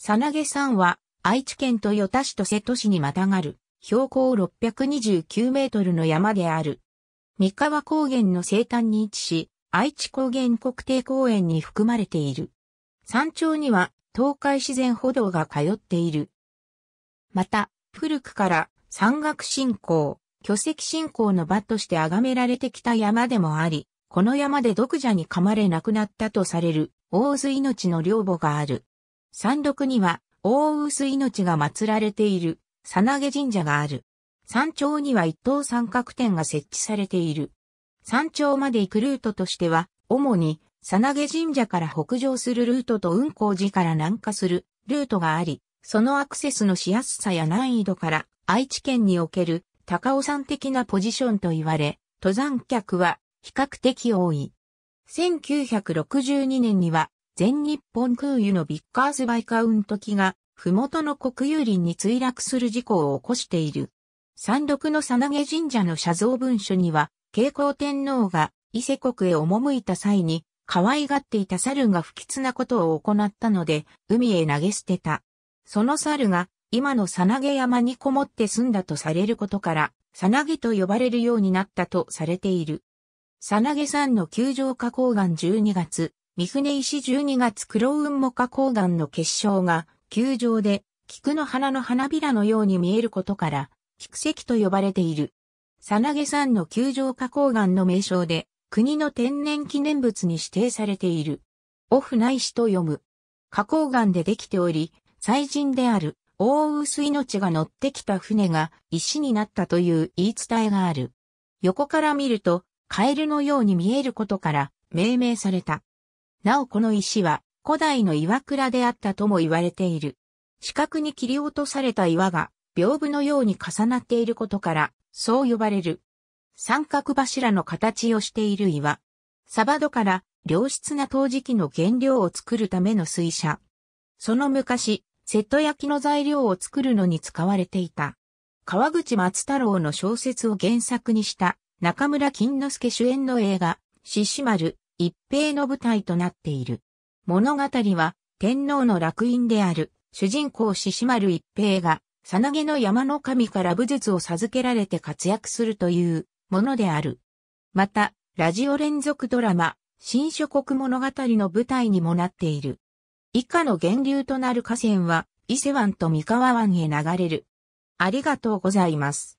さなげ山は、愛知県豊田市と瀬戸市にまたがる、標高629メートルの山である。三河高原の西端に位置し、愛知高原国定公園に含まれている。山頂には、東海自然歩道が通っている。また、古くから、山岳信仰、巨石信仰の場として崇められてきた山でもあり、この山で独者に噛まれ亡くなったとされる、大津命の寮母がある。山麓には、大薄命が祀られている、さなげ神社がある。山頂には一等三角点が設置されている。山頂まで行くルートとしては、主に、さなげ神社から北上するルートと運行寺から南下するルートがあり、そのアクセスのしやすさや難易度から、愛知県における高尾山的なポジションと言われ、登山客は比較的多い。1962年には全日本空輸のビッカーズバイカウント機が、麓の国有林に墜落する事故を起こしている。山麓のさなげ神社の写像文書には、慶光天皇が伊勢国へ赴いた際に、可愛がっていた猿が不吉なことを行ったので、海へ投げ捨てた。その猿が、今のさなげ山にこもって住んだとされることから、さなげと呼ばれるようになったとされている。さなげ山の球場花崗岩12月、三船石12月黒雲母花崗岩の結晶が、球状で、菊の花の花びらのように見えることから、菊石と呼ばれている。さなげ山の球状花崗岩の名称で、国の天然記念物に指定されている。オフナイシと読む。花崗岩でできており、祭神である、大薄命が乗ってきた船が石になったという言い伝えがある。横から見ると、カエルのように見えることから命名された。なおこの石は古代の岩倉であったとも言われている。四角に切り落とされた岩が屏風のように重なっていることから、そう呼ばれる。三角柱の形をしている岩。サバドから良質な陶磁器の原料を作るための水車。その昔、セット焼きの材料を作るのに使われていた。川口松太郎の小説を原作にした中村金之助主演の映画、獅子丸、一平の舞台となっている。物語は天皇の楽印である主人公獅子丸一平がさなげの山の神から武術を授けられて活躍するというものである。また、ラジオ連続ドラマ、新諸国物語の舞台にもなっている。以下の源流となる河川は伊勢湾と三河湾へ流れる。ありがとうございます。